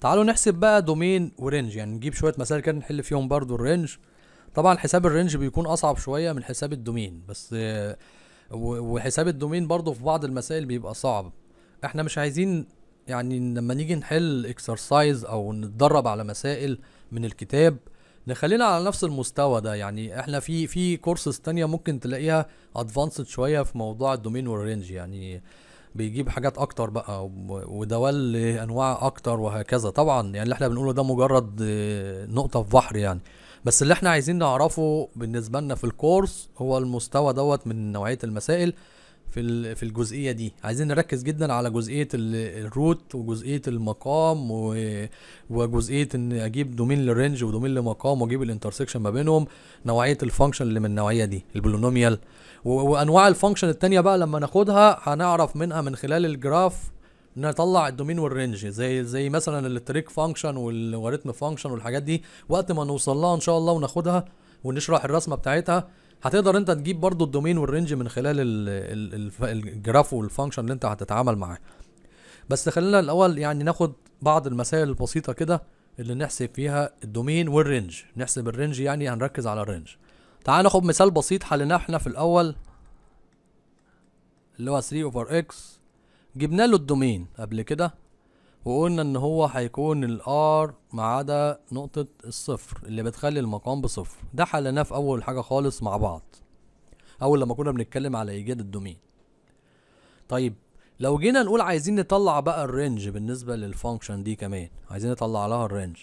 تعالوا نحسب بقى دومين ورينج يعني نجيب شويه مسائل كده نحل فيهم برضو الرينج طبعا حساب الرينج بيكون اصعب شويه من حساب الدومين بس وحساب الدومين برضو في بعض المسائل بيبقى صعب احنا مش عايزين يعني لما نيجي نحل اكسرسايز او نتدرب على مسائل من الكتاب نخلينا على نفس المستوى ده يعني احنا في في كورسز تانية ممكن تلاقيها ادفانسد شويه في موضوع الدومين والرينج يعني بيجيب حاجات اكتر بقى ودوال انواع اكتر وهكذا طبعا يعني اللي احنا بنقوله ده مجرد آه، نقطه في بحر يعني بس اللي احنا عايزين نعرفه بالنسبه لنا في الكورس هو المستوى دوت من نوعيه المسائل في في الجزئيه دي عايزين نركز جدا على جزئيه الروت وجزئيه المقام وجزئيه ان اجيب دومين للرينج ودومين لمقام واجيب الانترسكشن ما بينهم نوعيه الفانكشن اللي من النوعيه دي البولينوميال وانواع الفانكشن التانية بقى لما ناخدها هنعرف منها من خلال الجراف نطلع الدومين والرينج زي زي مثلا التريك فانكشن واللوغاريتم فانكشن والحاجات دي وقت ما نوصل لها ان شاء الله وناخدها ونشرح الرسمه بتاعتها هتقدر انت تجيب برضو الدومين والرينج من خلال الجراف والفانكشن اللي انت هتتعامل معاه بس خلينا الاول يعني ناخد بعض المسائل البسيطه كده اللي نحسب فيها الدومين والرينج نحسب الرينج يعني هنركز على الرينج تعال ناخد مثال بسيط حليناه احنا في الاول اللي هو 3 اوفر اكس جبنا له الدومين قبل كده وقلنا ان هو هيكون الار ما عدا نقطة الصفر اللي بتخلي المقام بصفر ده حليناه في اول حاجة خالص مع بعض اول لما كنا بنتكلم على ايجاد الدومين طيب لو جينا نقول عايزين نطلع بقى الرينج بالنسبة للفانكشن دي كمان عايزين نطلع لها الرينج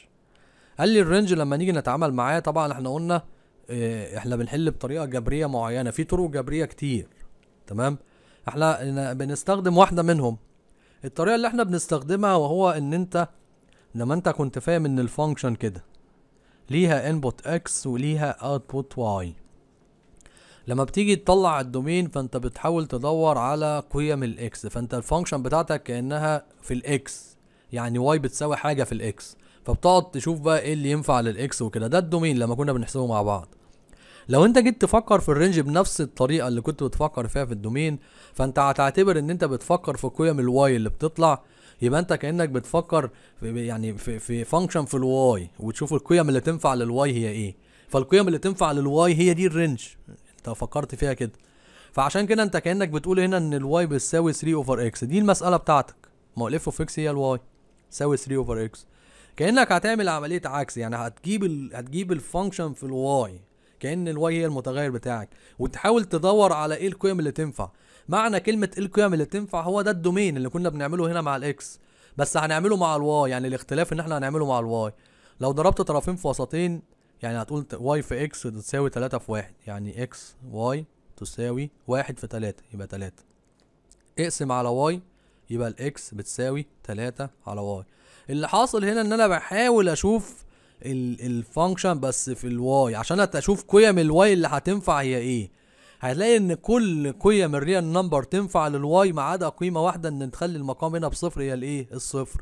قال لي الرينج لما نيجي نتعامل معاه طبعا احنا قلنا إيه، احنا بنحل بطريقه جبريه معينه في طرق جبريه كتير تمام احنا بنستخدم واحده منهم الطريقه اللي احنا بنستخدمها وهو ان انت لما انت كنت فاهم ان الفانكشن كده ليها انبوت اكس وليها اوتبوت واي لما بتيجي تطلع الدومين فانت بتحاول تدور على قيم الاكس فانت الفانكشن بتاعتك كانها في الاكس يعني واي بتساوي حاجه في الاكس فبتقعد تشوف بقى ايه اللي ينفع للاكس وكده ده الدومين لما كنا بنحسبه مع بعض لو انت جيت تفكر في الرينج بنفس الطريقه اللي كنت بتفكر فيها في الدومين فانت هتعتبر ان انت بتفكر في قيم الواي اللي بتطلع يبقى انت كانك بتفكر في يعني في في فانكشن في الواي وتشوف القيم اللي تنفع للواي هي ايه فالقيم اللي تنفع للواي هي دي الرينج انت فكرت فيها كده فعشان كده انت كانك بتقول هنا ان الواي بتساوي 3 اوفر اكس دي المساله بتاعتك ما هو الاف اوف اكس هي الواي تساوي 3 اوفر اكس كانك هتعمل عمليه عكس يعني هتجيب ال... هتجيب الفانكشن في الواي كان الواي هي المتغير بتاعك وتحاول تدور على ايه القيم اللي تنفع معنى كلمه ايه القيم اللي تنفع هو ده الدومين اللي كنا بنعمله هنا مع الاكس بس هنعمله مع الواي يعني الاختلاف ان احنا هنعمله مع الواي لو ضربت طرفين في وسطين يعني هتقول واي في اكس تساوي 3 في 1 يعني اكس واي تساوي 1 في 3 يبقى 3 اقسم على واي يبقى الاكس بتساوي 3 على واي اللي حاصل هنا ان انا بحاول اشوف الفانكشن بس في الواي عشان اشوف قيم الواي اللي هتنفع هي ايه هتلاقي ان كل قيم الريال نمبر تنفع للواي ما عدا قيمه واحده ان تخلي المقام هنا بصفر هي الايه الصفر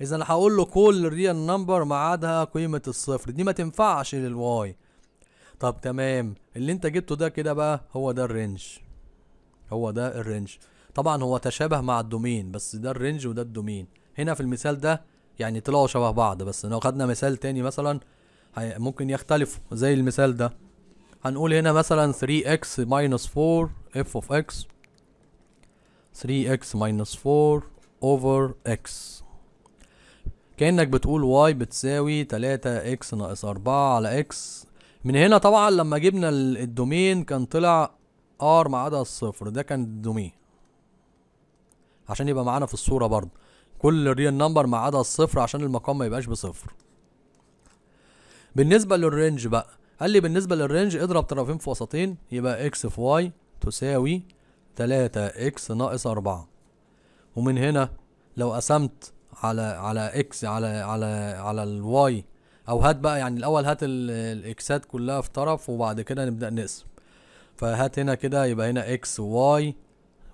اذا انا هقول له كل الريال نمبر ما عدا قيمه الصفر دي ما تنفعش للواي طب تمام اللي انت جبته ده كده بقى هو ده الرينج هو ده الرينج طبعا هو تشابه مع الدومين بس ده الرينج وده الدومين هنا في المثال ده يعني طلعوا شبه بعض بس لو خدنا مثال تاني مثلا ممكن يختلفوا زي المثال ده هنقول هنا مثلا 3x minus 4 f of x 3x minus 4 over x كأنك بتقول y بتساوي 3x ناقص 4 على x من هنا طبعا لما جبنا الدومين كان طلع r ما عدا الصفر ده كان الدومين عشان يبقى معانا في الصورة برضه كل ريال نمبر ما عدا الصفر عشان المقام ما يبقاش بصفر بالنسبه للرينج بقى قال لي بالنسبه للرينج اضرب طرفين في وسطين يبقى اكس في واي تساوي 3 اكس ناقص 4 ومن هنا لو قسمت على على اكس على على على الواي او هات بقى يعني الاول هات الاكسات كلها في طرف وبعد كده نبدا نقسم فهات هنا كده يبقى هنا اكس واي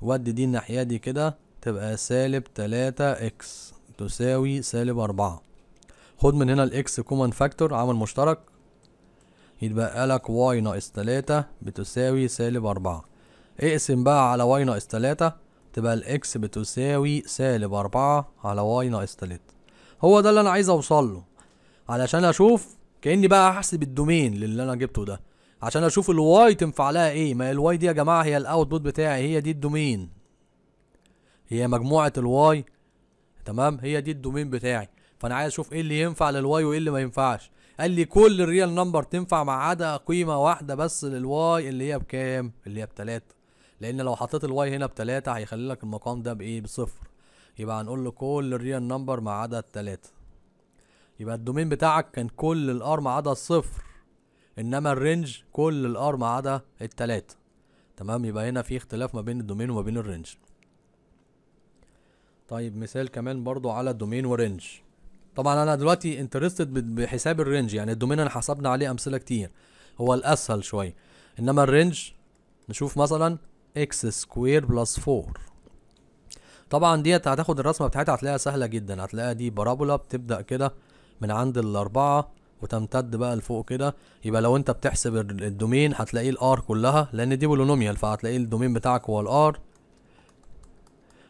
ودي دي الناحيه دي كده تبقى سالب تلاتة اكس تساوي سالب أربعة خد من هنا الاكس كومن فاكتور عامل مشترك يتبقى لك واي ناقص تلاتة بتساوي سالب أربعة اقسم بقى على واي ناقص تلاتة تبقى الاكس بتساوي سالب أربعة على واي ناقص تلاتة هو ده اللي أنا عايز له علشان أشوف كأني بقى هحسب الدومين للي أنا جبته ده عشان أشوف الواي تنفع لها إيه ما الواي دي يا جماعة هي الأوتبوت بتاعي هي دي الدومين هي مجموعه الواي تمام هي دي الدومين بتاعي فانا عايز اشوف ايه اللي ينفع للواي وايه اللي ما ينفعش قال لي كل الريال نمبر تنفع ما عدا قيمه واحده بس للواي اللي هي بكام اللي هي بتلاتة لان لو حطيت الواي هنا بتلاتة هيخلي لك المقام ده بايه بصفر يبقى هنقول له كل الريال نمبر ما عدا التلاتة يبقى الدومين بتاعك كان كل الار ما عدا الصفر انما الرينج كل الار ما عدا التلاتة تمام يبقى هنا في اختلاف ما بين الدومين وما بين الرينج طيب مثال كمان برضو على الدومين ورينج طبعا انا دلوقتي انترستد بحساب الرينج يعني الدومين انا حسبنا عليه امثله كتير هو الاسهل شويه انما الرينج نشوف مثلا اكس سكوير بلس 4 طبعا ديت هتاخد الرسمه بتاعتها هتلاقيها سهله جدا هتلاقيها دي بارابولا بتبدا كده من عند الاربعه وتمتد بقى لفوق كده يبقى لو انت بتحسب الدومين هتلاقيه الار كلها لان دي بولونوميال فهتلاقيه الدومين بتاعك هو الار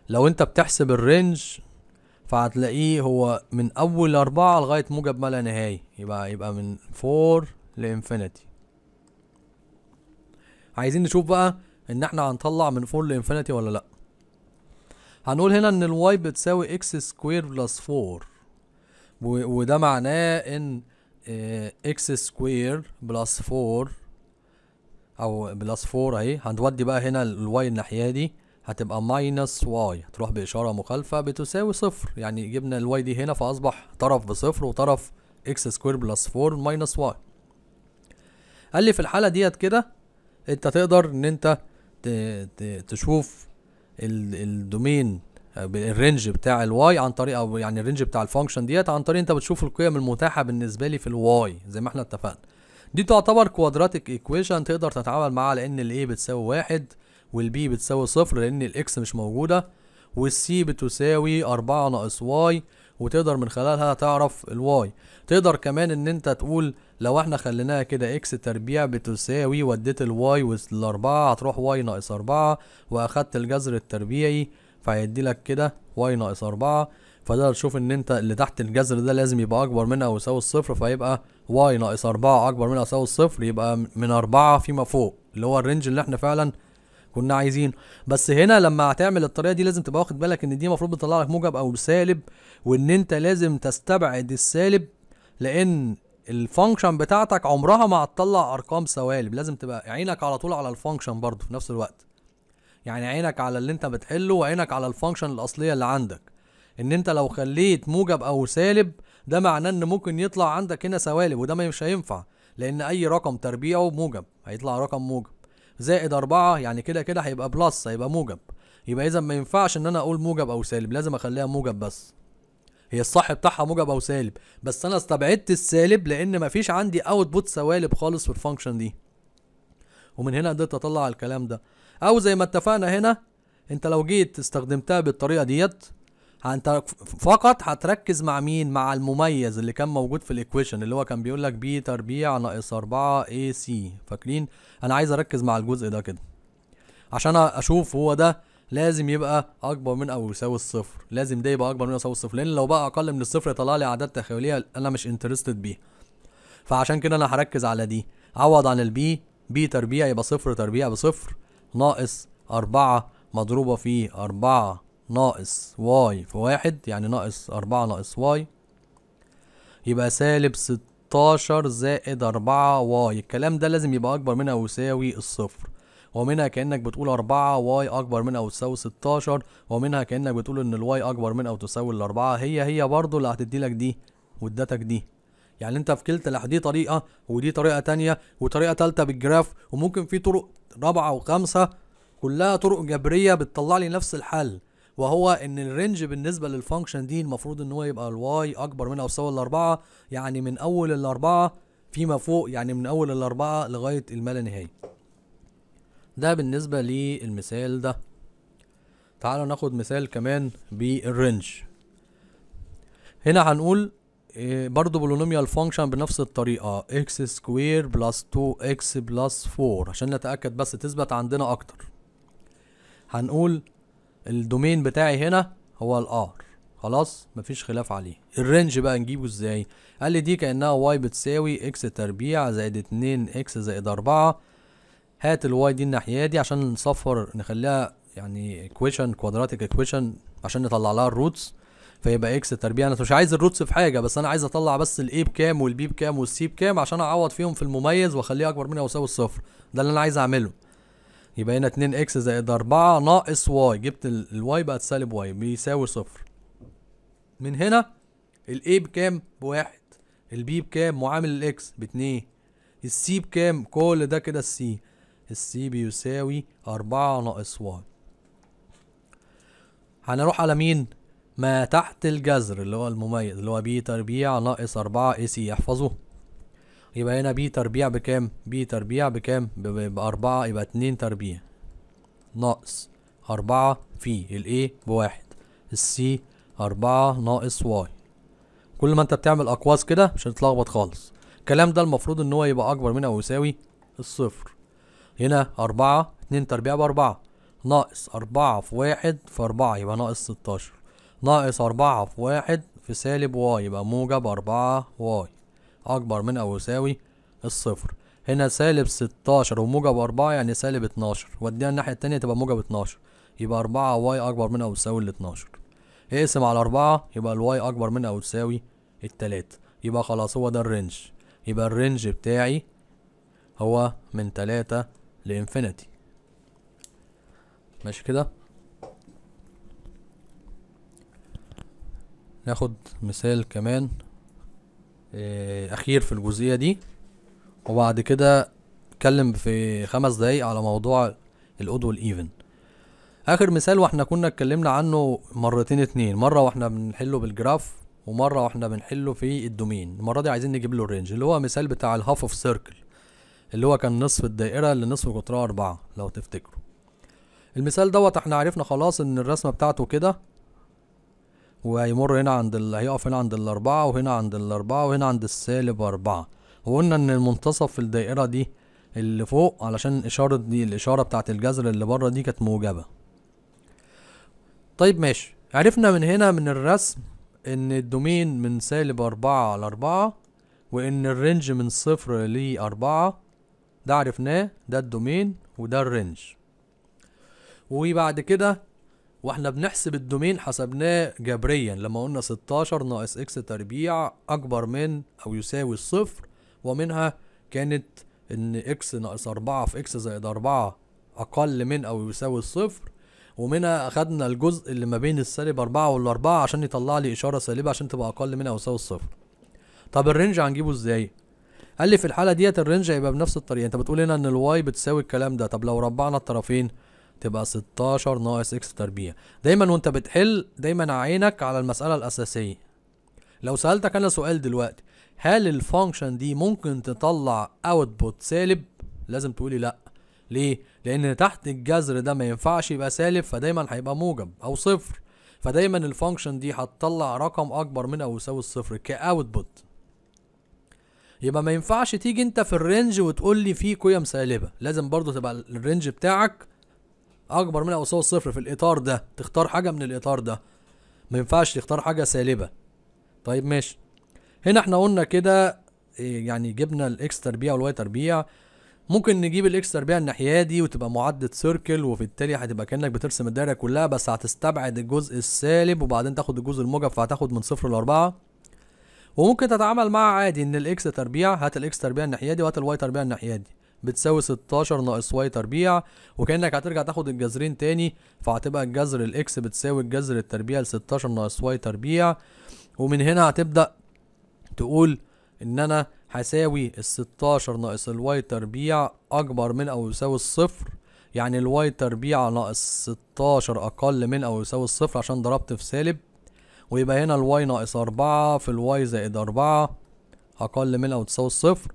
لو انت بتحسب الرينج فهتلاقيه هو من اول اربعة لغاية موجب ما لا نهاية يبقى يبقى من فور لانفينيتي عايزين نشوف بقى ان احنا هنطلع من فور لانفينيتي ولا لا هنقول هنا ان الواي بتساوي اكس سكوير بلس فور وده معناه ان آه، اكس سكوير بلس فور او بلس فور اهي هنودي بقى هنا الواي الناحيه دي هتبقى ماينس واي تروح بإشارة مخالفة بتساوي صفر يعني جبنا الواي دي هنا فأصبح طرف بصفر وطرف اكس سكوير بلس 4 ماينس واي قال لي في الحالة ديت كده انت تقدر ان انت تشوف الدومين الرينج بتاع الواي عن طريق او يعني الرينج بتاع الفانكشن ديت عن طريق انت بتشوف القيم المتاحه بالنسبه لي في الواي زي ما احنا اتفقنا دي تعتبر كوادراتيك ايكويشن تقدر تتعامل معاها لان الاي بتساوي واحد والبي بتساوي صفر لان الاكس مش موجودة والسي بتساوي أربعة ناقص واي وتقدر من خلالها تعرف الواي تقدر كمان ان انت تقول لو احنا خليناها كده اكس تربيع بتساوي وديت الواي والاربعة هتروح واي ناقص اربعة واخدت الجذر التربيعي فهيدي لك كده واي ناقص اربعة فتقدر تشوف ان انت اللي تحت الجذر ده لازم يبقى اكبر منها او يساوي الصفر فيبقى واي ناقص اربعة اكبر منها يساوي الصفر يبقى من اربعة فيما فوق اللي هو الرينج اللي احنا فعلا كنا عايزين بس هنا لما هتعمل الطريقه دي لازم تبقى واخد بالك ان دي المفروض بتطلع لك موجب او سالب وان انت لازم تستبعد السالب لان الفانكشن بتاعتك عمرها ما هتطلع ارقام سوالب لازم تبقى عينك على طول على الفانكشن برضه في نفس الوقت يعني عينك على اللي انت بتحله وعينك على الفانكشن الاصليه اللي عندك ان انت لو خليت موجب او سالب ده معناه ان ممكن يطلع عندك هنا سوالب وده مش هينفع لان اي رقم تربيعه موجب هيطلع رقم موجب زائد 4 يعني كده كده هيبقى بلس هيبقى موجب يبقى اذا ما ينفعش ان انا اقول موجب او سالب لازم اخليها موجب بس هي الصح بتاعها موجب او سالب بس انا استبعدت السالب لان مفيش عندي اوتبوت سوالب خالص في الفانكشن دي ومن هنا قدرت اطلع الكلام ده او زي ما اتفقنا هنا انت لو جيت استخدمتها بالطريقه ديت انت فقط هتركز مع مين مع المميز اللي كان موجود في الايكويشن اللي هو كان بيقول لك بي تربيع ناقص 4 اي سي فاكرين انا عايز اركز مع الجزء ده كده عشان اشوف هو ده لازم يبقى اكبر من او يساوي الصفر لازم ده يبقى اكبر من او يساوي الصفر لان لو بقى اقل من الصفر يطلع لي اعداد تخيليه انا مش انترستد بيها فعشان كده انا هركز على دي عوض عن البي بي تربيع يبقى صفر تربيع بصفر ناقص 4 مضروبة في 4 ناقص واي في واحد يعني ناقص أربعة ناقص واي يبقى سالب ستاشر زائد أربعة واي الكلام ده لازم يبقى أكبر من أو يساوي الصفر ومنها كأنك بتقول أربعة واي أكبر من أو تساوي ستاشر ومنها كأنك بتقول إن الواي أكبر من أو تساوي الأربعة هي هي برضه اللي هتدي لك دي وادتك دي يعني انت في كلتا دي طريقة ودي طريقة تانية وطريقة تالتة بالجراف وممكن في طرق رابعة وخامسة كلها طرق جبرية بتطلع لي نفس الحل وهو ان الرينج بالنسبه للفانكشن دي المفروض ان هو يبقى الواي اكبر من او يساوي الاربعه يعني من اول الاربعه فيما فوق يعني من اول الاربعه لغايه ما لا نهايه ده بالنسبه للمثال ده تعالوا ناخد مثال كمان بالرينج هنا هنقول آه، برضه بولونوميال فانكشن بنفس الطريقه x سكوير بلس 2 x بلس 4 عشان نتاكد بس تثبت عندنا اكتر هنقول الدومين بتاعي هنا هو الار خلاص مفيش خلاف عليه الرينج بقى نجيبه ازاي قال لي دي كانها واي بتساوي اكس تربيع زائد اتنين اكس زائد اربعة هات الواي دي الناحيه دي عشان نصفر نخليها يعني اكويشن كوادراتيك اكويشن عشان نطلع لها الروتس فيبقى اكس تربيع انا مش عايز الروتس في حاجه بس انا عايز اطلع بس الاي بكام والبي بكام والسي بكام عشان اعوض فيهم في المميز واخليه اكبر من او يساوي الصفر ده اللي انا عايز اعمله يبقى هنا 2 اكس زائد 4 ناقص واي جبت الواي بقت سالب واي بيساوي صفر من هنا الاي بكام بواحد البي بكام معامل الاكس باتنين السي بكام كل ده كده السي السي بيساوي 4 ناقص واي هنروح على مين ما تحت الجذر اللي هو المميز اللي هو بي تربيع ناقص 4 اي سي احفظه يبقى هنا بي تربيع بكام بي تربيع بكام بأربعة يبقى اتنين تربيع ناقص أربعة في الإيه بواحد السي أربعة ناقص واي كل ما أنت بتعمل أقواس كده مش هتتلخبط خالص الكلام ده المفروض إن هو يبقى أكبر من أو يساوي الصفر هنا أربعة اتنين تربيع بأربعة ناقص أربعة في واحد في أربعة يبقى ناقص ستاشر ناقص أربعة في واحد في سالب واي يبقى موجب أربعة واي أكبر من أو يساوي الصفر هنا سالب ستاشر وموجب أربعة يعني سالب اتناشر وديها الناحية التانية تبقى موجب اتناشر يبقى أربعة واي أكبر من أو يساوي ال اقسم على أربعة يبقى الواي أكبر من أو يساوي التلاتة يبقى خلاص هو ده الرينج يبقى الرينج بتاعي هو من تلاتة لإنفينيتي ماشي كده ناخد مثال كمان آه، اخير في الجزئيه دي وبعد كده اتكلم في خمس دقايق على موضوع الاود والايفن اخر مثال واحنا كنا اتكلمنا عنه مرتين اتنين مره واحنا بنحله بالجراف ومره واحنا بنحله في الدومين المره دي عايزين نجيب له الرينج اللي هو مثال بتاع الهاف اوف سيركل اللي هو كان نصف الدائره اللي نصف قطرها اربعة لو تفتكروا المثال دوت احنا عرفنا خلاص ان الرسمه بتاعته كده وهيمر هنا عند ال... هيقف هنا عند الأربعة وهنا عند الأربعة وهنا عند السالب أربعة وقلنا إن المنتصف في الدائرة دي اللي فوق علشان إشارة دي الإشارة بتاعة الجذر اللي بره دي كانت موجبة طيب ماشي عرفنا من هنا من الرسم إن الدومين من سالب أربعة على أربعة وإن الرينج من صفر لأربعة ده عرفناه ده الدومين وده الرينج وبعد كده واحنا بنحسب الدومين حسبناه جبريا لما قلنا 16 ناقص اكس تربيع اكبر من او يساوي الصفر ومنها كانت ان اكس ناقص اربعة في اكس زائد اربعة اقل من او يساوي الصفر ومنها اخدنا الجزء اللي ما بين السالب اربعة والاربعة عشان يطلع لي اشارة سالبة عشان تبقى اقل من او يساوي الصفر طب الرينج هنجيبه ازاي قال لي في الحالة ديت الرينج هيبقى بنفس الطريقة انت بتقول هنا ان الواي بتساوي الكلام ده طب لو ربعنا الطرفين تبقى 16 ناقص اكس تربيع دايما وانت بتحل دايما عينك على المسألة الأساسية لو سألتك أنا سؤال دلوقتي هل الفانكشن دي ممكن تطلع اوتبوت سالب لازم تقولي لا ليه لان تحت الجذر ده ما ينفعش يبقى سالب فدايما هيبقى موجب او صفر فدايما الفانكشن دي هتطلع رقم اكبر من او يساوي الصفر كاوتبوت يبقى ما ينفعش تيجي انت في الرينج وتقول لي في قيم سالبه لازم برضو تبقى الرينج بتاعك اكبر من او يساوي صفر في الاطار ده تختار حاجه من الاطار ده ما ينفعش تختار حاجه سالبه طيب ماشي هنا احنا قلنا كده إيه، يعني جبنا الاكس تربيع والواي تربيع ممكن نجيب الاكس تربيع الناحيه دي وتبقى معدل سيركل وبالتالي هتبقى كانك بترسم الدايره كلها بس هتستبعد الجزء السالب وبعدين تاخد الجزء الموجب فهتاخد من صفر لاربعه وممكن تتعامل مع عادي ان الاكس تربيع هات الاكس تربيع الناحيه دي وهات الواي تربيع الناحيه دي بتساوي 16 ناقص واي تربيع وكانك هترجع تاخد الجذرين تاني فهتبقى الجذر الاكس بتساوي الجذر التربيع ل 16 ناقص واي تربيع ومن هنا هتبدا تقول ان انا هساوي ال 16 ناقص الواي تربيع اكبر من او يساوي الصفر يعني الواي تربيع ناقص 16 اقل من او يساوي الصفر عشان ضربت في سالب ويبقى هنا الواي ناقص أربعة في الواي زائد أربعة أقل من أو تساوي الصفر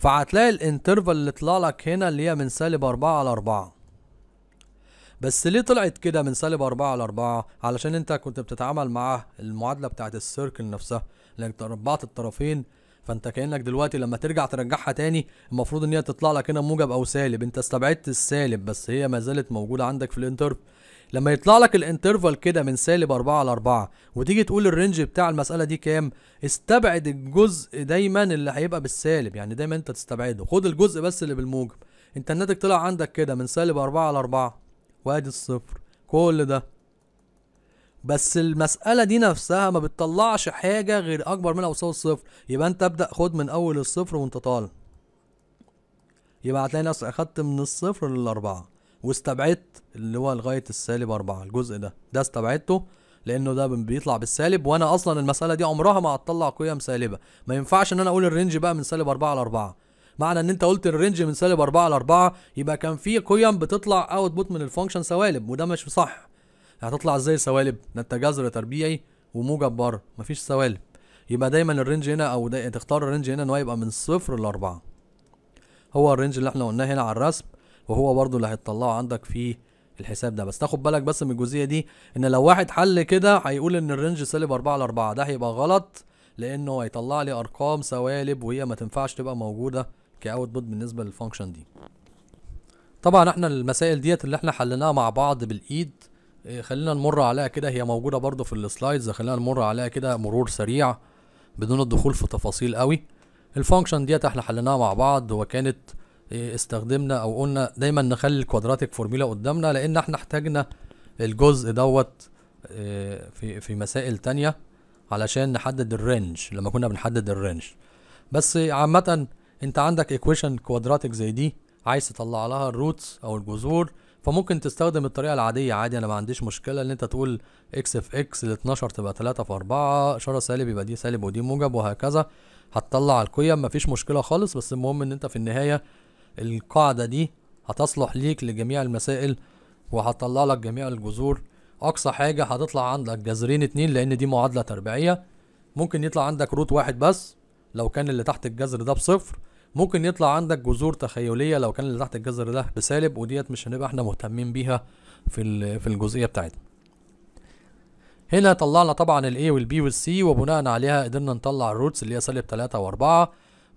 فهتلاقي الانترفال اللي طلع لك هنا اللي هي من سالب أربعة على أربعة بس ليه طلعت كده من سالب أربعة على أربعة علشان انت كنت بتتعامل مع المعادلة بتاعت السيركل نفسها لانك ربعت الطرفين فانت كانك دلوقتي لما ترجع ترجعها تاني المفروض ان هي تطلع لك هنا موجب او سالب انت استبعدت السالب بس هي ما زالت موجوده عندك في الانترفال لما يطلع لك الانترفال كده من سالب 4 على 4 وتيجي تقول الرينج بتاع المساله دي كام استبعد الجزء دايما اللي هيبقى بالسالب يعني دايما انت تستبعده خد الجزء بس اللي بالموجب انت الناتج طلع عندك كده من سالب 4 على 4 وادي الصفر كل ده بس المسألة دي نفسها ما بتطلعش حاجة غير أكبر من ويساوي الصفر يبقى أنت أبدأ خد من أول الصفر وأنت طالع يبقى هتلاقي نفسك أخدت من الصفر للأربعة واستبعدت اللي هو لغايه السالب أربعة الجزء ده ده استبعدته لانه ده بيطلع بالسالب وانا اصلا المساله دي عمرها ما هتطلع قيم سالبه ما ينفعش ان انا اقول الرينج بقى من سالب 4 ل 4 معنى ان انت قلت الرينج من سالب 4 ل 4 يبقى كان في قيم بتطلع اوتبوت من الفانكشن سوالب وده مش صح هتطلع ازاي سوالب ده انت جذر تربيعي وموجب بره مفيش سوالب يبقى دايما الرينج هنا او تختار الرينج هنا ان هو يبقى من صفر ل 4 هو الرينج اللي احنا قلناه هنا على الرسم وهو برضو اللي هيطلعه عندك في الحساب ده بس تاخد بالك بس من الجزئيه دي ان لو واحد حل كده هيقول ان الرينج سالب 4 ل 4 ده هيبقى غلط لانه هيطلع لي ارقام سوالب وهي ما تنفعش تبقى موجوده كاوتبوت بالنسبه للفانكشن دي طبعا احنا المسائل ديت اللي احنا حليناها مع بعض بالايد آه، خلينا نمر عليها كده هي موجوده برضو في السلايدز خلينا نمر عليها كده مرور سريع بدون الدخول في تفاصيل قوي الفانكشن ديت احنا حليناها مع بعض وكانت استخدمنا او قلنا دايما نخلي الكوادراتيك فورميلا قدامنا لان احنا احتاجنا الجزء دوت آه، في في مسائل تانية علشان نحدد الرينج لما كنا بنحدد الرينج بس عامة انت عندك ايكويشن كوادراتيك زي دي عايز تطلع لها الروتس او الجذور فممكن تستخدم الطريقة العادية عادي انا ما عنديش مشكلة ان انت تقول اكس في اكس ال 12 تبقى 3 في 4 اشارة سالب يبقى دي سالب ودي موجب وهكذا هتطلع القيم مفيش مشكلة خالص بس المهم ان انت في النهاية القاعدة دي هتصلح ليك لجميع المسائل وهتطلع لك جميع الجذور اقصى حاجة هتطلع عندك جذرين اتنين لان دي معادلة تربيعية ممكن يطلع عندك روت واحد بس لو كان اللي تحت الجذر ده بصفر ممكن يطلع عندك جذور تخيلية لو كان اللي تحت الجذر ده بسالب وديت مش هنبقى احنا مهتمين بيها في في الجزئية بتاعتنا هنا طلعنا طبعا A B وال C وبناء عليها قدرنا نطلع الروتس اللي هي سالب 3 و4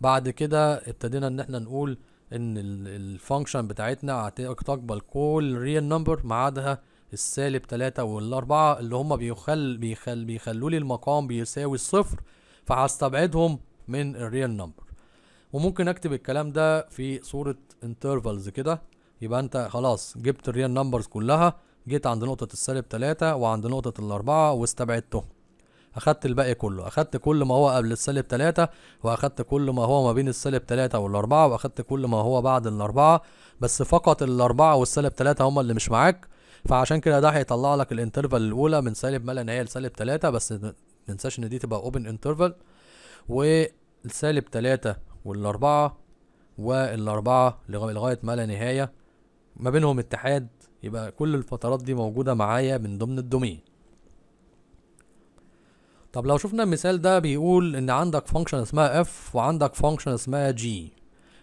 بعد كده ابتدينا ان احنا نقول ان الفانكشن بتاعتنا هتقبل كل ريال نمبر ما عدا السالب تلاتة والاربعة اللي هما بيخل بيخل بيخلوا لي المقام بيساوي الصفر فهستبعدهم من الريال نمبر وممكن اكتب الكلام ده في صورة انترفالز كده يبقى انت خلاص جبت الريال نمبرز كلها جيت عند نقطة السالب تلاتة وعند نقطة الاربعة واستبعدتهم اخدت الباقي كله اخدت كل ما هو قبل السالب 3 واخدت كل ما هو ما بين السالب 3 والاربعة واخدت كل ما هو بعد الاربعة بس فقط الاربعة والسالب 3 هما اللي مش معاك فعشان كده ده هيطلع لك الانترفال الاولى من سالب ما لا نهايه لسالب 3 بس ما تنساش ان دي تبقى اوبن انترفال والسالب 3 والاربعة والاربعة لغايه ما لا نهايه ما بينهم اتحاد يبقى كل الفترات دي موجوده معايا من ضمن الدومين طب لو شفنا المثال ده بيقول ان عندك فانكشن اسمها f وعندك فانكشن اسمها g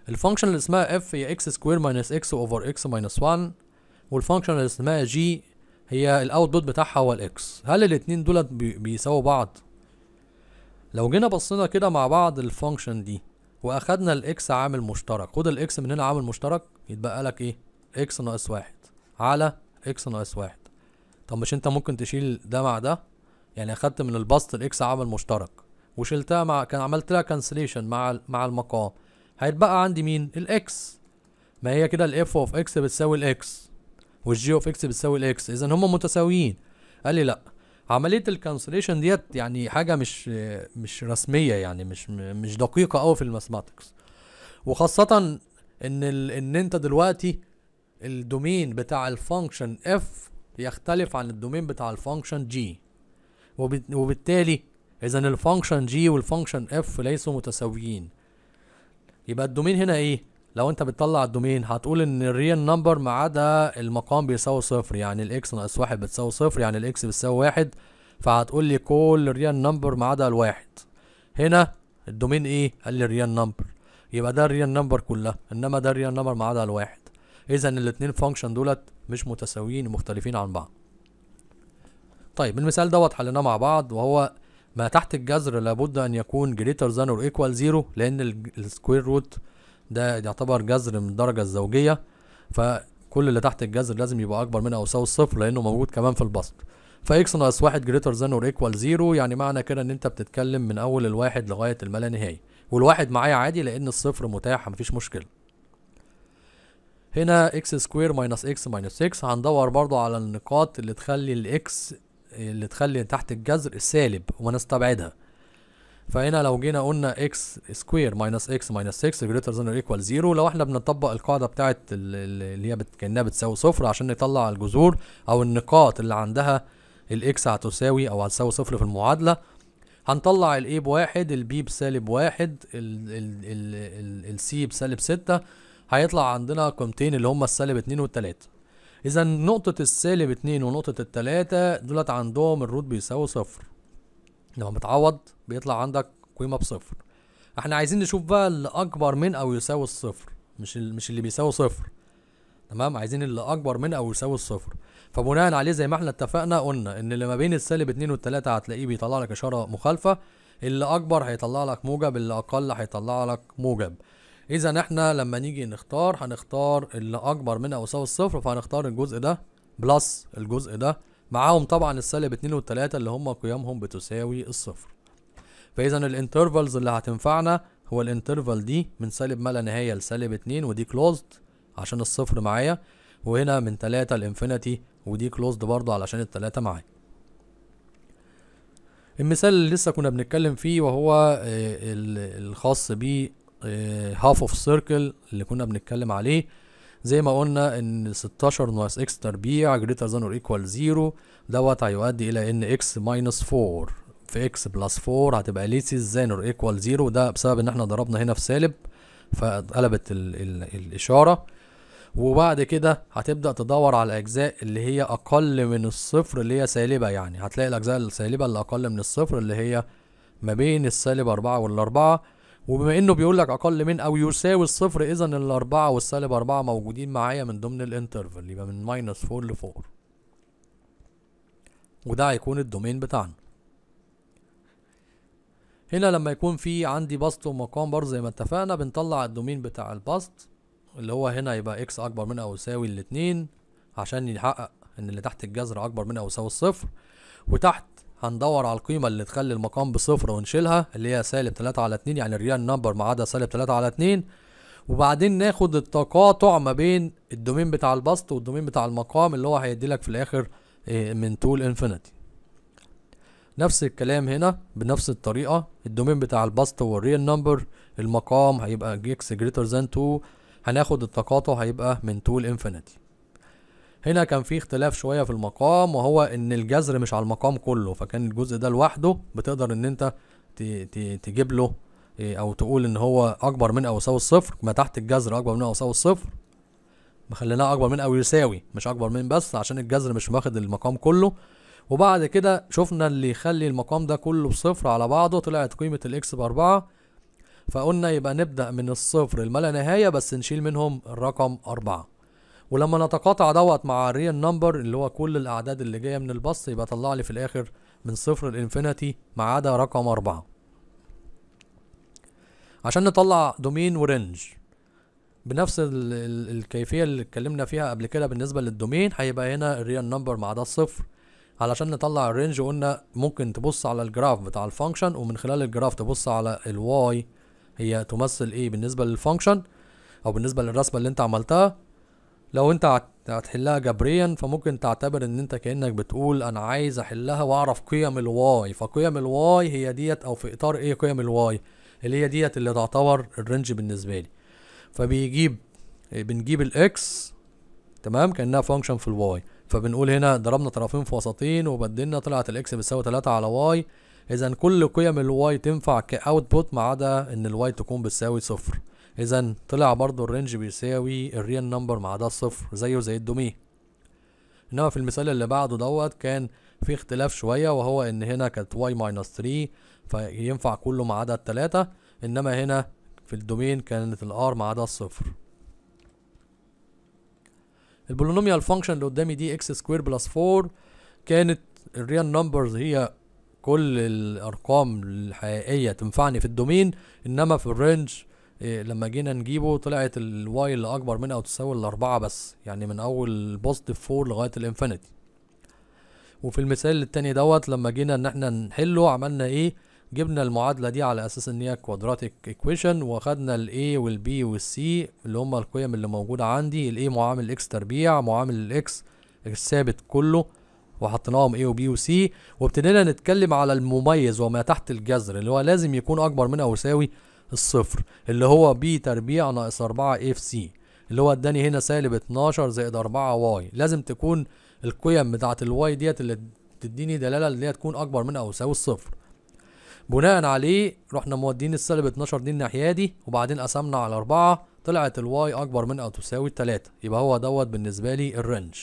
الفانكشن اللي اسمها f هي x سكوير ماينس x اوفر x ماينس 1 والفانكشن اللي اسمها g هي الاوتبوت بتاعها هو الاكس هل الاتنين دولت بيساووا بعض لو جينا بصينا كده مع بعض الفانكشن دي واخدنا الاكس عامل مشترك خد الاكس من هنا عامل مشترك يتبقى لك ايه اكس ناقص واحد على اكس ناقص واحد طب مش انت ممكن تشيل ده مع ده يعني اخدت من البسط الاكس عامل مشترك وشلتها مع كان عملت لها كانسليشن مع مع المقام هيتبقى عندي مين الاكس ما هي كده الاف اوف اكس بتساوي الاكس والجي اوف اكس بتساوي الاكس اذا هم متساويين قال لي لا عمليه الكانسليشن ديت يعني حاجه مش مش رسميه يعني مش مش دقيقه قوي في الماثماتكس وخاصه ان ال ان انت دلوقتي الدومين بتاع الفانكشن اف يختلف عن الدومين بتاع الفانكشن جي وبالتالي اذا الفانكشن جي والفانكشن اف ليسوا متساويين يبقى الدومين هنا ايه لو انت بتطلع الدومين هتقول ان الريال نمبر ما عدا المقام بيساوي صفر يعني الاكس ناقص واحد بتساوي صفر يعني الاكس بتساوي واحد فهتقول لي كل الريال نمبر ما عدا الواحد هنا الدومين ايه قال لي الريال نمبر يبقى ده الريال نمبر كلها انما ده الريال نمبر ما عدا الواحد اذا الاتنين فانكشن دولت مش متساويين مختلفين عن بعض طيب المثال دوت حليناه مع بعض وهو ما تحت الجذر لابد ان يكون greater than or equal zero لان السكوير روت ده يعتبر جذر من الدرجة الزوجية فكل اللي تحت الجذر لازم يبقى اكبر من او يساوي الصفر لانه موجود كمان في البسط فاكس ناقص واحد جريتر ذان اور ايكوال زيرو يعني معنى كده ان انت بتتكلم من اول الواحد لغايه نهائي والواحد معايا عادي لان الصفر متاح مفيش مشكله هنا اكس سكوير ماينس اكس ماينس x هندور برضو على النقاط اللي تخلي الاكس اللي تخلي تحت الجذر سالب ونستبعدها فهنا لو جينا قلنا x سكوير ماينس x ماينس 6 جريتر ذان ايكوال 0 لو احنا بنطبق القاعده بتاعت اللي هي كانها بتساوي صفر عشان نطلع الجذور او النقاط اللي عندها الاكس هتساوي او هتساوي صفر في المعادله هنطلع الاي بواحد البي بسالب واحد السي بسالب ستة هيطلع عندنا قيمتين اللي هما السالب اتنين والتلاتة اذا نقطة السالب اتنين ونقطة التلاتة دولت عندهم الروت بيساوي صفر لما بتعوض بيطلع عندك قيمة بصفر احنا عايزين نشوف بقى اللي اكبر من او يساوي الصفر مش مش اللي بيساوي صفر تمام عايزين اللي اكبر من او يساوي الصفر فبناء عليه زي ما احنا اتفقنا قلنا ان اللي ما بين السالب اتنين والتلاتة هتلاقيه بيطلع لك اشاره مخالفه اللي اكبر هيطلع لك موجب اللي اقل هيطلع لك موجب اذا احنا لما نيجي نختار هنختار اللي اكبر من او يساوي الصفر فهنختار الجزء ده بلس الجزء ده معاهم طبعا السالب 2 وال3 اللي هم قيمهم بتساوي الصفر فاذا الانترفالز اللي هتنفعنا هو الانترفال دي من سالب ما لا نهايه لسالب 2 ودي كلوزد عشان الصفر معايا وهنا من 3 لانفينيتي ودي كلوزد برضه علشان التلاتة معايا المثال اللي لسه كنا بنتكلم فيه وهو آه، الخاص بيه هاف اوف سيركل اللي كنا بنتكلم عليه زي ما قلنا ان 16 ناقص اكس تربيع جريتر ذان اور ايكوال زيرو دوت هيؤدي الى ان اكس ماينس 4 في اكس بلس 4 هتبقى ليسيس ذان اور ايكوال زيرو ده بسبب ان احنا ضربنا هنا في سالب فقلبت الـ الـ الاشاره وبعد كده هتبدا تدور على الاجزاء اللي هي اقل من الصفر اللي هي سالبه يعني هتلاقي الاجزاء السالبه اللي اقل من الصفر اللي هي ما بين السالب 4 وال 4 وبما انه بيقول لك اقل من او يساوي الصفر اذا الاربعه والسالب اربعه موجودين معايا من ضمن الانترفال يبقى من ماينس 4 ل 4 وده هيكون الدومين بتاعنا هنا لما يكون في عندي بسط ومقام بار زي ما اتفقنا بنطلع الدومين بتاع البسط اللي هو هنا يبقى اكس اكبر من او يساوي الاتنين عشان يحقق ان اللي تحت الجذر اكبر من او يساوي الصفر وتحت هندور على القيمة اللي تخلي المقام بصفر ونشيلها اللي هي سالب تلاتة على اتنين يعني الريال نمبر ما عدا سالب تلاتة على اتنين وبعدين ناخد التقاطع ما بين الدومين بتاع البسط والدومين بتاع المقام اللي هو هيدي لك في الاخر آه، من طول انفينيتي نفس الكلام هنا بنفس الطريقة الدومين بتاع البسط والريال نمبر المقام هيبقى جيكس جريتر ذان 2 هناخد التقاطع هيبقى من طول انفينيتي هنا كان في اختلاف شويه في المقام وهو ان الجذر مش على المقام كله فكان الجزء ده لوحده بتقدر ان انت تجيب له إيه، او تقول ان هو اكبر من او يساوي الصفر ما تحت الجذر اكبر من او يساوي الصفر مخليناه اكبر من او يساوي مش اكبر من بس عشان الجذر مش واخد المقام كله وبعد كده شفنا اللي يخلي المقام ده كله بصفر على بعضه طلعت قيمة الاكس بأربعة فقلنا يبقى نبدأ من الصفر الملا لا نهاية بس نشيل منهم الرقم أربعة ولما نتقاطع دوت مع الريال نمبر اللي هو كل الاعداد اللي جايه من البسط يبقى طلع لي في الاخر من صفر لانفينيتي ما عدا رقم أربعة عشان نطلع دومين ورينج بنفس ال ال الكيفيه اللي اتكلمنا فيها قبل كده بالنسبه للدومين هيبقى هنا الريال نمبر مع ده الصفر علشان نطلع الرينج قلنا ممكن تبص على الجراف بتاع الفانكشن ومن خلال الجراف تبص على الواي هي تمثل ايه بالنسبه للفانكشن او بالنسبه للرسمه اللي انت عملتها لو انت هتحلها جبريا فممكن تعتبر ان انت كانك بتقول انا عايز احلها واعرف قيم الواي فقيم الواي هي ديت او في اطار ايه قيم الواي اللي هي ديت اللي تعتبر الرينج بالنسبه لي فبيجيب بنجيب الاكس تمام كانها فانكشن في الواي فبنقول هنا ضربنا طرفين في وسطين وبدلنا طلعت الاكس بتساوي 3 على واي اذا كل قيم الواي تنفع كاوتبوت ما عدا ان الواي تكون بتساوي صفر اذا طلع برضو الرينج بيساوي الريال نمبر مع ده الصفر زيه زي الدوميه انما في المثال اللي بعده دوت كان في اختلاف شويه وهو ان هنا كانت y ماينس 3 فينفع كله ما عدا 3 انما هنا في الدومين كانت الار ما عدا الصفر البولونوميال فانكشن اللي قدامي دي اكس سكوير بلس 4 كانت الريال نمبرز هي كل الارقام الحقيقيه تنفعني في الدومين انما في الرينج إيه لما جينا نجيبه طلعت الواي اللي اكبر منها وتساوي الاربعة بس يعني من اول بوزيتيف فور لغاية الانفينيتي وفي المثال التاني دوت لما جينا ان احنا نحله عملنا ايه جبنا المعادلة دي على اساس ان هي كوادراتيك ايكويشن واخدنا الاي والبي والسي اللي هما القيم اللي موجودة عندي الاي معامل اكس تربيع معامل الاكس الثابت كله وحطيناهم A وبي وسي وابتدينا نتكلم على المميز وما تحت الجذر اللي هو لازم يكون أكبر من أو يساوي الصفر اللي هو بي تربيع ناقص 4 اف سي اللي هو اداني هنا سالب 12 زائد 4 واي لازم تكون القيم بتاعه الواي ديت اللي تديني دلاله اللي هي تكون اكبر من او يساوي الصفر بناء عليه رحنا مودين السالب 12 دي الناحيه دي وبعدين قسمنا على 4 طلعت الواي اكبر من او تساوي 3 يبقى هو دوت بالنسبه لي الرينج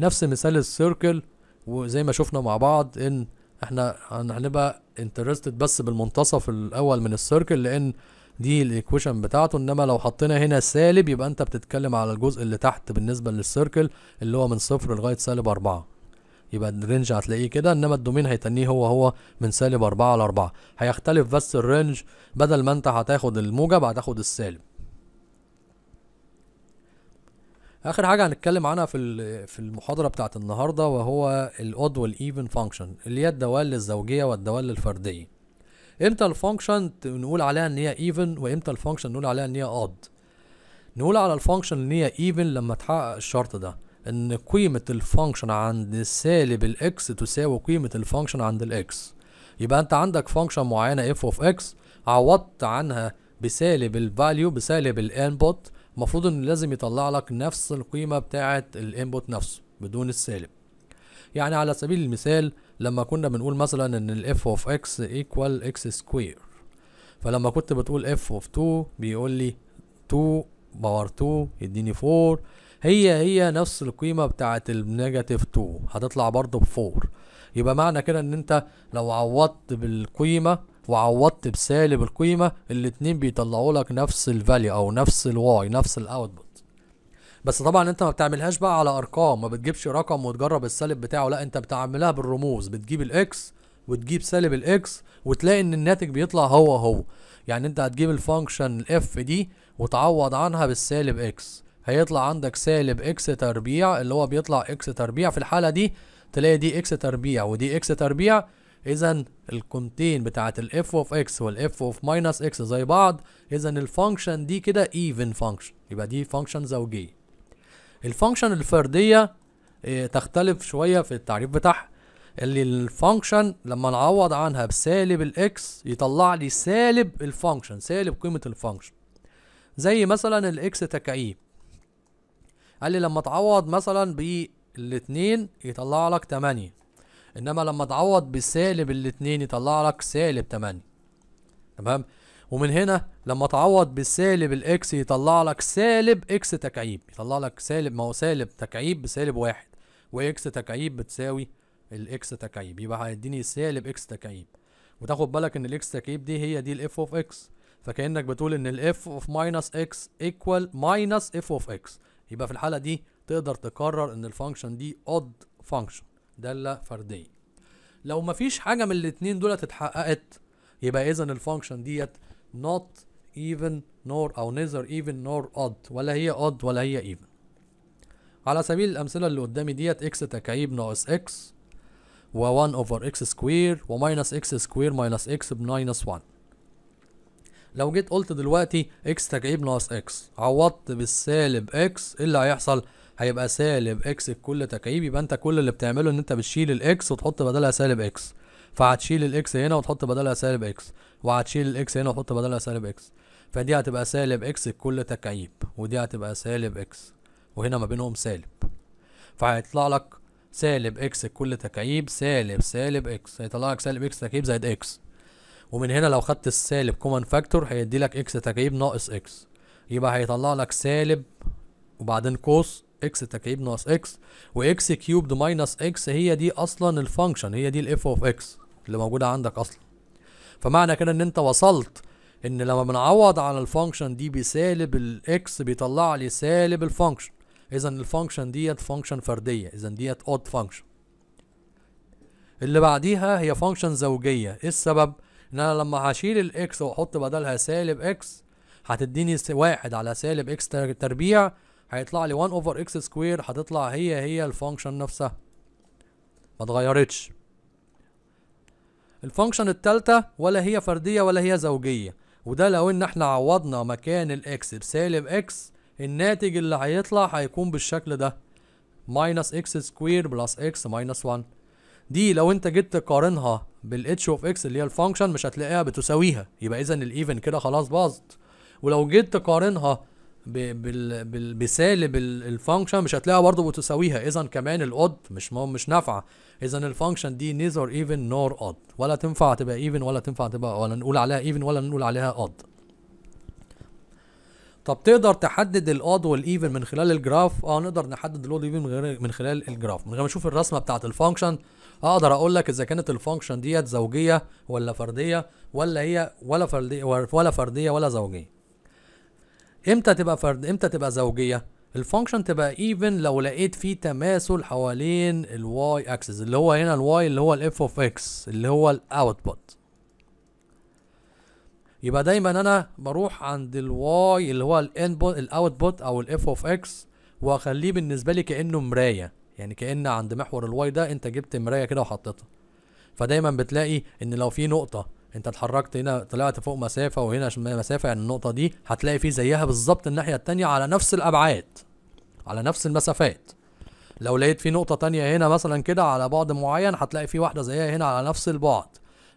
نفس مثال السيركل وزي ما شفنا مع بعض ان احنا هنبقى انترستد بس بالمنتصف الاول من السيركل لان دي الايكويشن بتاعته انما لو حطينا هنا سالب يبقى انت بتتكلم على الجزء اللي تحت بالنسبه للسيركل اللي هو من صفر لغايه سالب أربعة يبقى الرينج هتلاقيه كده انما الدومين هيتنيه هو هو من سالب أربعة لأربعة هيختلف بس الرينج بدل ما انت هتاخد الموجب هتاخد السالب اخر حاجه هنتكلم عنها في في المحاضره بتاعت النهارده وهو الاود والايفن فانكشن اللي هي الدوال للزوجيه والدوال للفرديه امتى الفانكشن نقول عليها ان هي ايفن وامتى الفانكشن نقول عليها ان هي اود نقول على الفانكشن ان هي ايفن لما تحقق الشرط ده ان قيمه الفانكشن عند سالب الاكس تساوي قيمه الفانكشن عند الاكس يبقى انت عندك فانكشن معينه اف اوف اكس عوضت عنها بسالب الفاليو بسالب الانبوت المفروض انه لازم يطلع لك نفس القيمة بتاعة الانبوت نفسه بدون السالب يعني على سبيل المثال لما كنا بنقول مثلا ان الاف اوف اكس ايكوال اكس سكوير فلما كنت بتقول اف اوف 2 بيقول لي 2 باور 2 يديني 4 هي هي نفس القيمة بتاعة النيجاتيف 2 هتطلع برضه ب 4 يبقى معنى كده ان انت لو عوضت بالقيمة وعوضت بسالب القيمة الاتنين بيطلعوا لك نفس الفاليو او نفس الواي نفس الاوتبوت بس طبعا انت ما بتعملهاش بقى على ارقام ما بتجيبش رقم وتجرب السالب بتاعه لا انت بتعملها بالرموز بتجيب الاكس وتجيب سالب الاكس وتلاقي ان الناتج بيطلع هو هو يعني انت هتجيب الفانكشن الاف دي وتعوض عنها بالسالب اكس هيطلع عندك سالب اكس تربيع اللي هو بيطلع اكس تربيع في الحالة دي تلاقي دي اكس تربيع ودي اكس تربيع اذا القيمتين بتاعه الاف اوف اكس والاف اوف ماينس اكس زي بعض اذا الفانكشن دي كده ايفن فانكشن يبقى دي فانكشن زوجيه الفانكشن الفرديه آه، تختلف شويه في التعريف بتاعها اللي الفانكشن لما نعوض عنها بسالب الاكس يطلع لي سالب الفانكشن سالب قيمه الفانكشن زي مثلا الاكس تكعيب قال لي لما تعوض مثلا بالاتنين يطلع لك تمانية انما لما تعوض بسالب الاتنين يطلع لك سالب 8 تمام ومن هنا لما تعوض بسالب الاكس يطلع لك سالب اكس تكعيب يطلع لك سالب ما هو سالب تكعيب بسالب واحد واكس تكعيب بتساوي الاكس تكعيب يبقى هيديني سالب اكس تكعيب وتاخد بالك ان الاكس تكعيب دي هي دي الاف اوف اكس فكانك بتقول ان الاف اوف ماينس اكس ايكوال ماينس اف اوف اكس يبقى في الحاله دي تقدر تقرر ان الفانكشن دي اود فانكشن داله فرديه لو مفيش حاجه من الاتنين دولت اتحققت يبقى اذا الفانكشن ديت not even nor او neither even nor odd ولا هي odd ولا هي even على سبيل الامثله اللي قدامي ديت x تكعيب ناقص x و1 over x سكوير وماينس x سكوير ماينس x minus 1 لو جيت قلت دلوقتي x تكعيب ناقص x عوضت بالسالب x ايه اللي هيحصل هيبقى سالب اكس الكل تكعيب يبقى انت كل اللي بتعمله ان انت بتشيل الاكس وتحط بدلها سالب اكس فهتشيل الاكس هنا وتحط بدلها سالب اكس وهتشيل الاكس هنا وتحط بدلها سالب اكس فدي هتبقى سالب اكس الكل تكعيب ودي هتبقى سالب اكس وهنا ما بينهم سالب فهيطلع لك سالب اكس الكل تكعيب سالب سالب اكس هيطلع لك سالب اكس تكعيب زائد اكس ومن هنا لو خدت السالب كومن فاكتور هيدي لك اكس تكعيب ناقص اكس يبقى هيطلع لك سالب وبعدين كوس اكس تكعيب ناقص اكس واكس كيوبد ماينس اكس هي دي اصلا الفانكشن هي دي الاف اوف اكس اللي موجوده عندك اصلا فمعنى كده ان انت وصلت ان لما بنعوض عن الفانكشن دي بسالب الاكس بيطلع لي سالب الفانكشن اذا الفانكشن ديت فانكشن فرديه اذا ديت اود فانكشن اللي بعديها هي فانكشن زوجيه ايه السبب ان انا لما هشيل الاكس واحط بدلها سالب اكس هتديني واحد على سالب اكس تربيع هيطلع لي 1 اوفر اكس سكوير هتطلع هي هي الفانكشن نفسها ما اتغيرتش الفانكشن التالتة ولا هي فردية ولا هي زوجية وده لو ان احنا عوضنا مكان الاكس بسالب اكس الناتج اللي هيطلع هيكون بالشكل ده ماينس اكس سكوير بلس اكس ماينس 1 دي لو انت جيت تقارنها بالاتش اوف اكس اللي هي الفانكشن مش هتلاقيها بتساويها يبقى اذا الايفن كده خلاص باظت ولو جيت تقارنها بسالب الفانكشن مش هتلاقيها برضه بتساويها اذا كمان الاود مش مش نافعه اذا الفانكشن دي نيزر ايفن نور اود ولا تنفع تبقى ايفن ولا تنفع تبقى ولا نقول عليها ايفن ولا نقول عليها اود طب تقدر تحدد الاود والايفن من خلال الجراف اه نقدر نحدد الاود والايفن من غير من خلال الجراف من غير ما اشوف الرسمه بتاعه الفانكشن اقدر اقول لك اذا كانت الفانكشن ديت زوجيه ولا فرديه ولا هي ولا فرديه ولا فرديه ولا زوجيه امتى تبقى فرد امتى تبقى زوجيه الفانكشن تبقى ايفن لو لقيت فيه تماثل حوالين الواي اكسس اللي هو هنا الواي اللي هو الاف اوف اكس اللي هو الاوتبوت يبقى دايما انا بروح عند الواي اللي هو الانبوت الاوتبوت او الاف اوف اكس واخليه بالنسبه لي كانه مرايه يعني كان عند محور الواي ده انت جبت مرايه كده وحطيتها فدايما بتلاقي ان لو في نقطه انت اتحركت هنا طلعت فوق مسافه وهنا مسافه يعني النقطه دي هتلاقي في زيها بالظبط الناحيه التانية على نفس الابعاد على نفس المسافات لو لقيت في نقطه تانية هنا مثلا كده على بعد معين هتلاقي في واحده زيها هنا على نفس البعد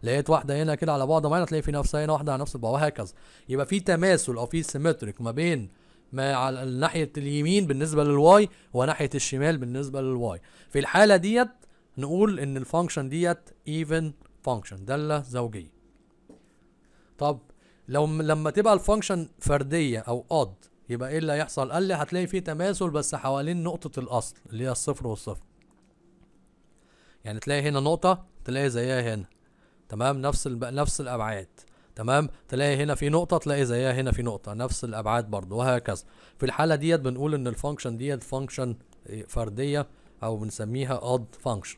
لقيت واحده هنا كده على بعد معين هتلاقي في نفسها هنا واحده على نفس البعد وهكذا يبقى في تماثل او في سيمتريك ما بين ما على ناحيه اليمين بالنسبه للواي وناحيه الشمال بالنسبه للواي في الحاله ديت نقول ان الفانكشن ديت ايفن فانكشن داله زوجيه طب لو لما تبقى الفانكشن فرديه او اود يبقى ايه اللي هيحصل قال لي هتلاقي فيه تماثل بس حوالين نقطه الاصل اللي هي الصفر والصفر يعني تلاقي هنا نقطه تلاقي زيها هنا تمام نفس الب... نفس الابعاد تمام تلاقي هنا في نقطه تلاقي زيها هنا في نقطه نفس الابعاد برضو وهكذا في الحاله ديت بنقول ان الفانكشن ديت فانكشن فرديه او بنسميها اود فانكشن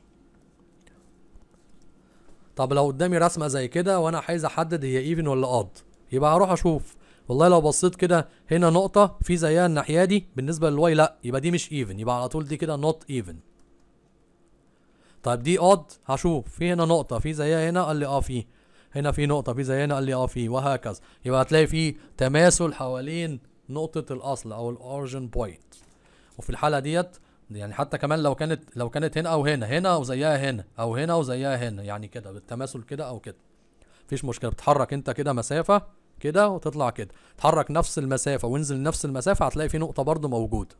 طب لو قدامي رسمه زي كده وانا عايز احدد هي ايفن ولا اد يبقى هروح اشوف والله لو بصيت كده هنا نقطه في زيها الناحيه دي بالنسبه للواي لا يبقى دي مش ايفن يبقى على طول دي كده نوت ايفن طب دي اد هشوف في هنا نقطه في زيها هنا قال لي اه في هنا في نقطه في زيها هنا قال لي اه في وهكذا يبقى هتلاقي في تماثل حوالين نقطه الاصل او الاورجن بوينت وفي الحاله ديت يعني حتى كمان لو كانت لو كانت هنا او هنا هنا وزيها هنا او هنا وزيها هنا يعني كده بالتماثل كده او كده مفيش مشكله بتحرك انت كده مسافه كده وتطلع كده تحرك نفس المسافه وانزل نفس المسافه هتلاقي في نقطه برضو موجود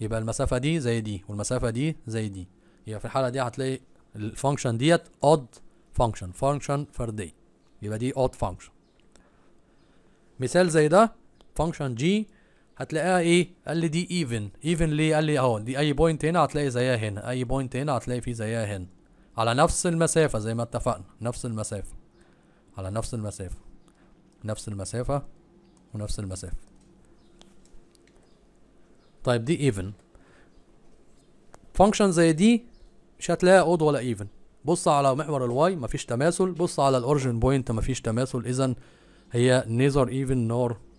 يبقى المسافه دي زي دي والمسافه دي زي دي يبقى في الحاله دي هتلاقي الفانكشن ديت اود فانكشن فانكشن فرديه يبقى دي اود فانكشن مثال زي ده فانكشن جي هتلاقيها ايه قال لي دي ايفن ايفن ليه قال لي اهو دي اي بوينت هنا هتلاقي زيها هنا اي بوينت هنا هتلاقي في زيها هنا على نفس المسافه زي ما اتفقنا نفس المسافه على نفس المسافه نفس المسافه ونفس المسافه طيب دي ايفن فانكشن زي دي مش هتلاقي اود ولا ايفن بص على محور الواي مفيش تماثل بص على الاوريجن بوينت مفيش تماثل اذا هي نيزر ايفن نور